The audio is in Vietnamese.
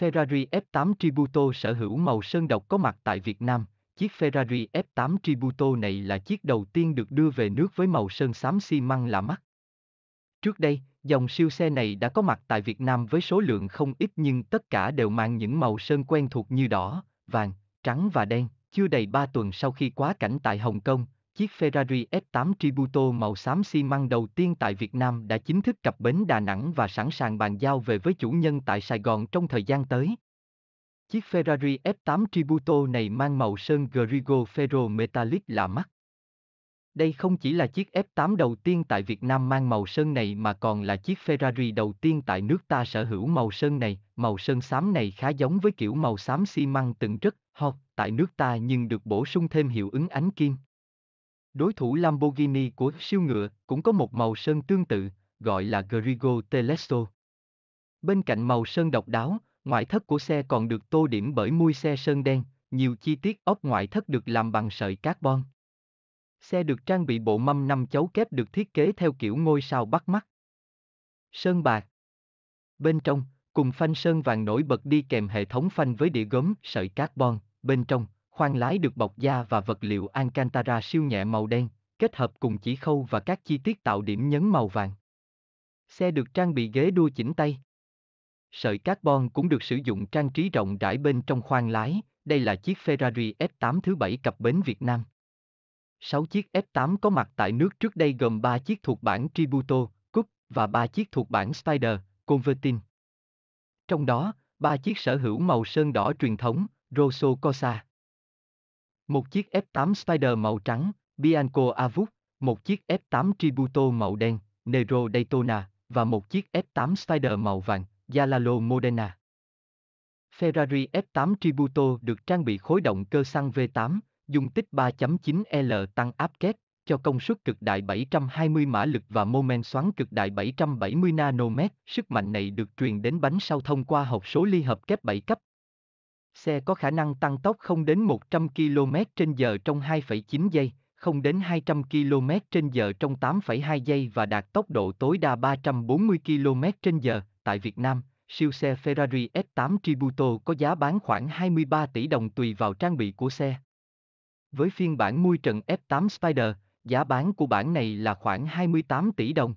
Ferrari F8 Tributo sở hữu màu sơn độc có mặt tại Việt Nam. Chiếc Ferrari F8 Tributo này là chiếc đầu tiên được đưa về nước với màu sơn xám xi măng là mắt. Trước đây, dòng siêu xe này đã có mặt tại Việt Nam với số lượng không ít nhưng tất cả đều mang những màu sơn quen thuộc như đỏ, vàng, trắng và đen. Chưa đầy 3 tuần sau khi quá cảnh tại Hồng Kông, chiếc Ferrari F8 Tributo màu xám xi măng đầu tiên tại Việt Nam đã chính thức cập bến Đà Nẵng và sẵn sàng bàn giao về với chủ nhân tại Sài Gòn trong thời gian tới. Chiếc Ferrari F8 Tributo này mang màu sơn Grigio Ferro Metallic lạ mắt. Đây không chỉ là chiếc F8 đầu tiên tại Việt Nam mang màu sơn này mà còn là chiếc Ferrari đầu tiên tại nước ta sở hữu màu sơn này. Màu sơn xám này khá giống với kiểu màu xám xi măng từng rất hot tại nước ta nhưng được bổ sung thêm hiệu ứng ánh kim. Đối thủ Lamborghini của siêu ngựa cũng có một màu sơn tương tự, gọi là Grigio Telesto. Bên cạnh màu sơn độc đáo, ngoại thất của xe còn được tô điểm bởi mui xe sơn đen, nhiều chi tiết ốc ngoại thất được làm bằng sợi carbon. Xe được trang bị bộ mâm năm chấu kép được thiết kế theo kiểu ngôi sao bắt mắt. Sơn bạc Bên trong, cùng phanh sơn vàng nổi bật đi kèm hệ thống phanh với đĩa gốm, sợi carbon, bên trong, khoang lái được bọc da và vật liệu Alcantara siêu nhẹ màu đen, kết hợp cùng chỉ khâu và các chi tiết tạo điểm nhấn màu vàng. Xe được trang bị ghế đua chỉnh tay. Sợi carbon cũng được sử dụng trang trí rộng rãi bên trong khoang lái, đây là chiếc Ferrari F8 thứ bảy cập bến Việt Nam. 6 chiếc F8 có mặt tại nước trước đây gồm 3 chiếc thuộc bản Tributo, Coupe và 3 chiếc thuộc bản Spider, Convertin. Trong đó, 3 chiếc sở hữu màu sơn đỏ truyền thống, Rosso Corsa. Một chiếc F8 Spider màu trắng, Bianco Avut, một chiếc F8 Tributo màu đen, Nero Daytona, và một chiếc F8 Spider màu vàng, Yalalo Modena. Ferrari F8 Tributo được trang bị khối động cơ xăng V8, dung tích 3.9L tăng áp kép, cho công suất cực đại 720 mã lực và mô men xoắn cực đại 770 nanomet. Sức mạnh này được truyền đến bánh sau thông qua hộp số ly hợp kép 7 cấp, Xe có khả năng tăng tốc không đến 100 km h trong 2,9 giây, không đến 200 km h trong 8,2 giây và đạt tốc độ tối đa 340 km h Tại Việt Nam, siêu xe Ferrari F8 Tributo có giá bán khoảng 23 tỷ đồng tùy vào trang bị của xe. Với phiên bản mui trần F8 Spider, giá bán của bản này là khoảng 28 tỷ đồng.